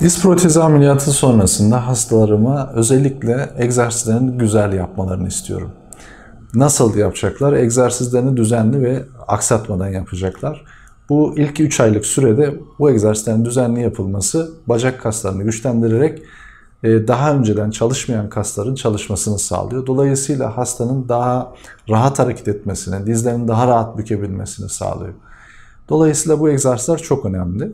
Diz protezi ameliyatı sonrasında hastalarıma özellikle egzersizlerini güzel yapmalarını istiyorum. Nasıl yapacaklar? Egzersizlerini düzenli ve aksatmadan yapacaklar. Bu ilk 3 aylık sürede bu egzersizlerin düzenli yapılması bacak kaslarını güçlendirerek e, daha önceden çalışmayan kasların çalışmasını sağlıyor. Dolayısıyla hastanın daha rahat hareket etmesini, dizlerinin daha rahat bükebilmesini sağlıyor. Dolayısıyla bu egzersizler çok önemli.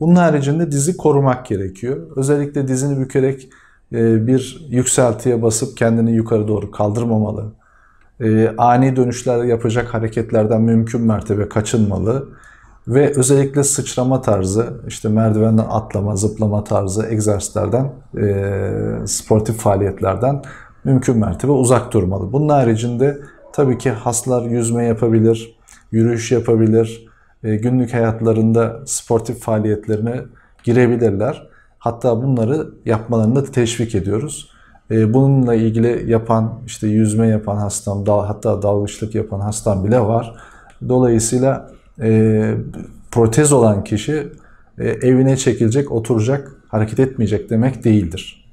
Bunun haricinde dizi korumak gerekiyor. Özellikle dizini bükerek e, bir yükseltiye basıp kendini yukarı doğru kaldırmamalı. E, ani dönüşler yapacak hareketlerden mümkün mertebe kaçınmalı. Ve özellikle sıçrama tarzı, işte merdivenden atlama, zıplama tarzı egzersizlerden, e, sportif faaliyetlerden mümkün mertebe uzak durmalı. Bunun haricinde tabii ki hastalar yüzme yapabilir, yürüyüş yapabilir, e, günlük hayatlarında sportif faaliyetlerine girebilirler. Hatta bunları yapmalarını da teşvik ediyoruz. E, bununla ilgili yapan, işte yüzme yapan hastam, hatta dalgıçlık yapan hastam bile var. Dolayısıyla e, protez olan kişi evine çekilecek, oturacak, hareket etmeyecek demek değildir.